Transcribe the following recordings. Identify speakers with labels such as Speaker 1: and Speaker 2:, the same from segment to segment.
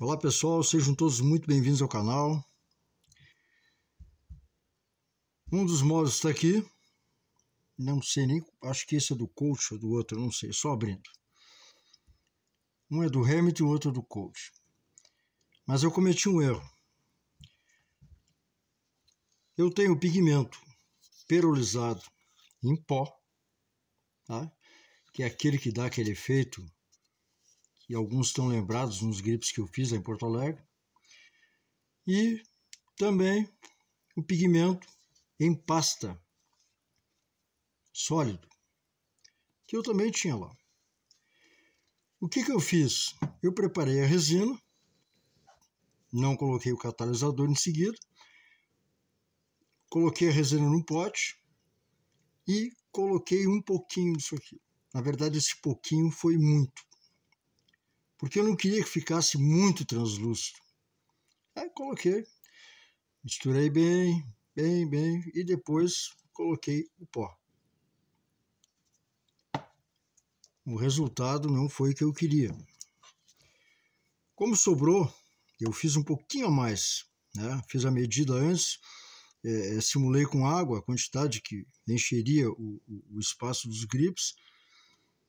Speaker 1: Olá pessoal, sejam todos muito bem-vindos ao canal. Um dos modos está aqui, não sei nem, acho que esse é do coach ou do outro, não sei, só abrindo. Um é do Hamilton e o outro é do coach. Mas eu cometi um erro. Eu tenho pigmento perolizado em pó, tá? que é aquele que dá aquele efeito e alguns estão lembrados nos gripes que eu fiz lá em Porto Alegre. E também o pigmento em pasta sólido, que eu também tinha lá. O que, que eu fiz? Eu preparei a resina, não coloquei o catalisador em seguida, coloquei a resina num pote e coloquei um pouquinho disso aqui. Na verdade, esse pouquinho foi muito porque eu não queria que ficasse muito translúcido. Aí coloquei, misturei bem, bem, bem, e depois coloquei o pó. O resultado não foi o que eu queria. Como sobrou, eu fiz um pouquinho a mais, né? fiz a medida antes, é, simulei com água a quantidade que encheria o, o, espaço dos grips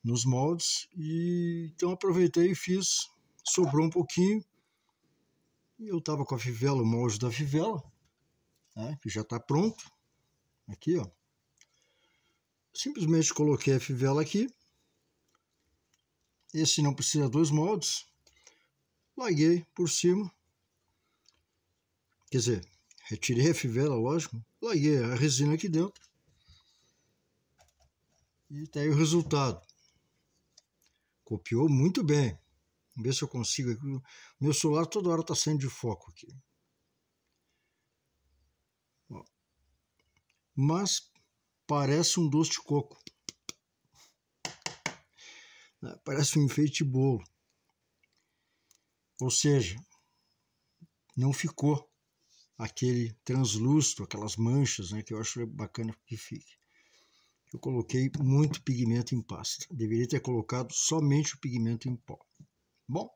Speaker 1: nos moldes e então aproveitei e fiz, sobrou um pouquinho. Eu estava com a fivela, o molde da fivela, né, que já está pronto. Aqui, ó. Simplesmente coloquei a fivela aqui. Esse não precisa dois moldes. Laguei por cima. Quer dizer, retirei a fivela, lógico. Laguei a resina aqui dentro. E tá o resultado. Copiou muito bem. Vamos ver se eu consigo. Meu celular toda hora está saindo de foco aqui. Mas parece um doce de coco. Né, parece um enfeite bolo. Ou seja, não ficou aquele translúcido, aquelas manchas, né, que eu acho bacana que fique eu coloquei muito pigmento em pasta. Deveria ter colocado somente o pigmento em pó. Bom,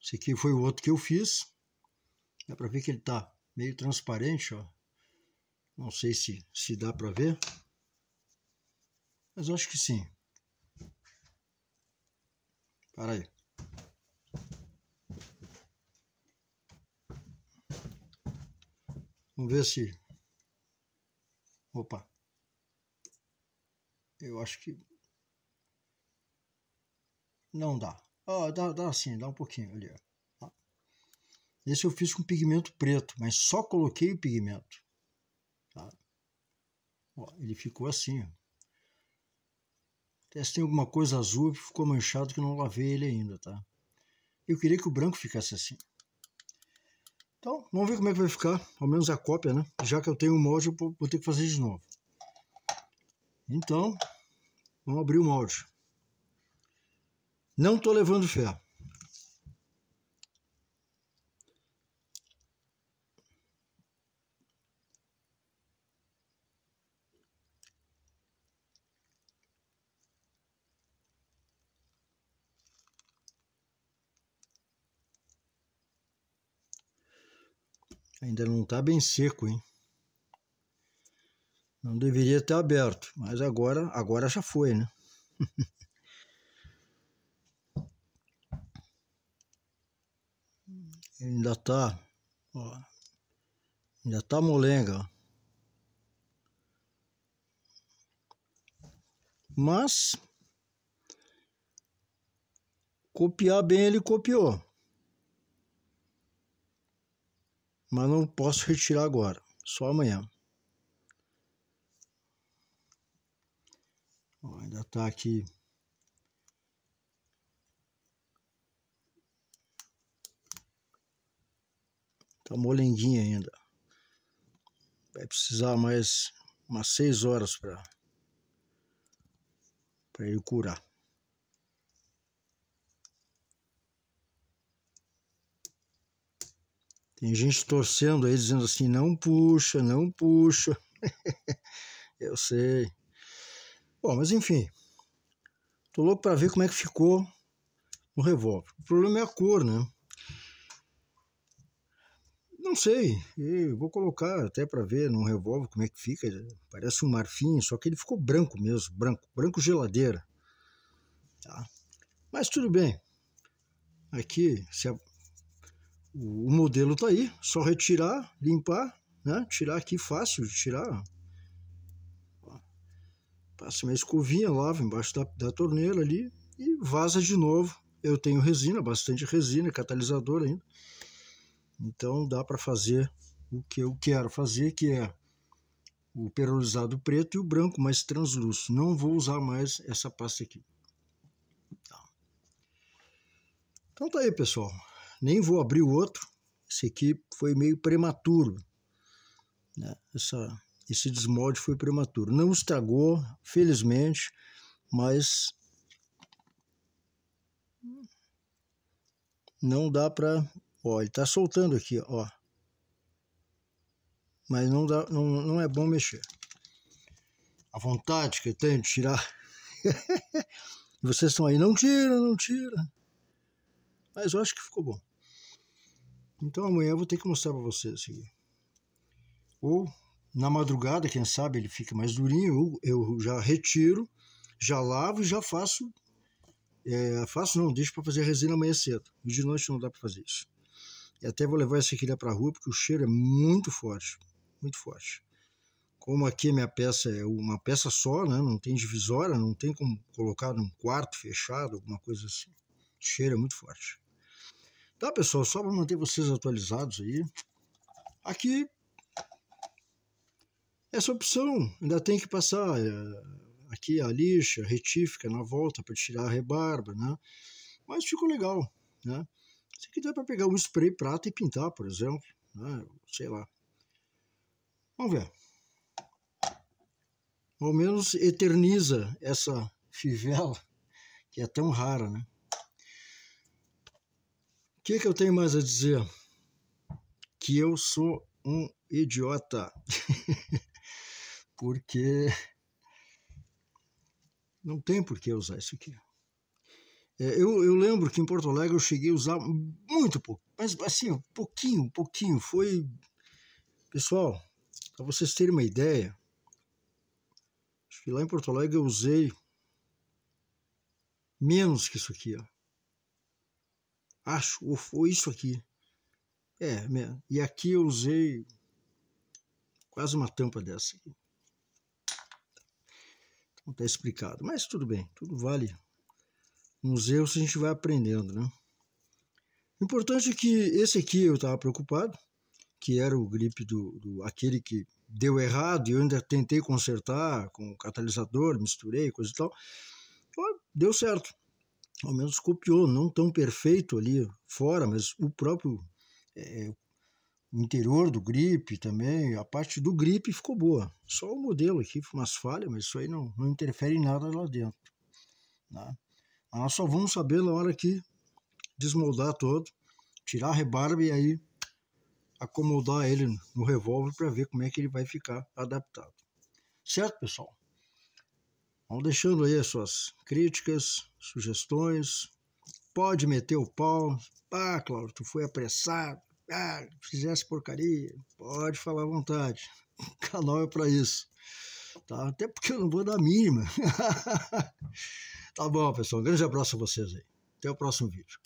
Speaker 1: esse aqui foi o outro que eu fiz. Dá para ver que ele está meio transparente, ó. Não sei se, se dá para ver, mas acho que sim. Para aí. Vamos ver se. Opa! eu acho que não dá. Ah, dá, dá assim, dá um pouquinho ali. Ó. Esse eu fiz com pigmento preto, mas só coloquei o pigmento. Tá? Ó, ele ficou assim. Ó. Até se tem alguma coisa azul que ficou manchado que eu não lavei ele ainda, tá? Eu queria que o branco ficasse assim. Então, vamos ver como é que vai ficar, ao menos a cópia, né? Já que eu tenho o molde, eu vou ter que fazer de novo. Então, Vamos abrir o molde. Não estou levando fé. Ainda não está bem seco, hein? Não deveria ter aberto, mas agora, agora já foi, né? ainda tá, ó, ainda tá molenga. Mas copiar bem ele copiou. Mas não posso retirar agora, só amanhã. Ó, ainda tá aqui. Tá molenguinha ainda. Vai precisar mais umas seis horas para para ele curar. Tem gente torcendo aí dizendo assim: não puxa, não puxa. Eu sei. Bom, mas enfim. Tô louco para ver como é que ficou o revólver. O problema é a cor, né? Não sei, eu vou colocar até para ver no revólver como é que fica. Parece um marfim, só que ele ficou branco mesmo, branco, branco geladeira. Tá? Mas tudo bem. Aqui, se a... o modelo tá aí, só retirar, limpar, né? Tirar aqui fácil, tirar passa uma escovinha, lava embaixo da, da torneira ali e vaza de novo. Eu tenho resina, bastante resina, catalisador ainda. Então dá para fazer o que eu quero fazer, que é o perolizado preto e o branco mais translúcido. Não vou usar mais essa pasta aqui. Tá. Então tá aí, pessoal. Nem vou abrir o outro. Esse aqui foi meio prematuro. Né? Essa esse desmolde foi prematuro. Não estragou, felizmente, mas não dá para, ó, ele tá soltando aqui, ó. Mas não dá, não, não é bom mexer. A vontade que eu tenho de tirar. Vocês estão aí, não tira, não tira. Mas eu acho que ficou bom. Então amanhã eu vou ter que mostrar para vocês aqui. Ou na madrugada, quem sabe, ele fica mais durinho, eu, eu já retiro, já lavo e já faço. É, faço não, deixo para fazer resina amanhã cedo. de noite não dá para fazer isso. E até vou levar essa aqui para rua, porque o cheiro é muito forte, muito forte. Como aqui a minha peça é uma peça só, né? não tem divisória, não tem como colocar num quarto fechado, alguma coisa assim. O cheiro é muito forte. Tá, pessoal, só para manter vocês atualizados aí. Aqui essa opção. Ainda tem que passar eh, aqui a lixa, a retífica na volta para tirar a rebarba, né? Mas ficou legal, né? Isso aqui dá para pegar um spray prata e pintar, por exemplo, né? sei lá. Vamos ver. Ao menos eterniza essa fivela, que é tão rara, né? O que, que eu tenho mais a dizer? Que eu sou um idiota. porque não tem por que usar isso aqui. É, eu, eu, lembro que em Porto Alegre eu cheguei a usar muito pouco, mas assim, pouquinho, pouquinho. Foi. Pessoal, para vocês terem uma ideia, acho que lá em Porto Alegre eu usei menos que isso aqui, ó. Acho, ou foi isso aqui. É, e aqui eu usei quase uma tampa dessa aqui não está explicado, mas tudo bem, tudo vale. Nos erros a gente vai aprendendo, né? O importante é que esse aqui eu estava preocupado, que era o grip do, do aquele que deu errado e eu ainda tentei consertar com o catalisador, misturei, coisa e tal. deu certo. Ao menos copiou, não tão perfeito ali fora, mas o próprio é, interior do grip também, a parte do grip ficou boa. Só o modelo aqui foi umas falhas, mas isso aí não, não interfere em nada lá dentro. Né? Mas nós só vamos saber na hora que desmoldar todo, tirar a rebarba e aí acomodar ele no revólver para ver como é que ele vai ficar adaptado. Certo, pessoal? Vão deixando aí as suas críticas, sugestões. Pode meter o pau. Ah, Cláudio, tu foi apressado ah, se porcaria, pode falar à vontade. O canal é para isso. Tá? Até porque eu não vou dar mínima. tá bom, pessoal. Um grande abraço a vocês aí. Até o próximo vídeo.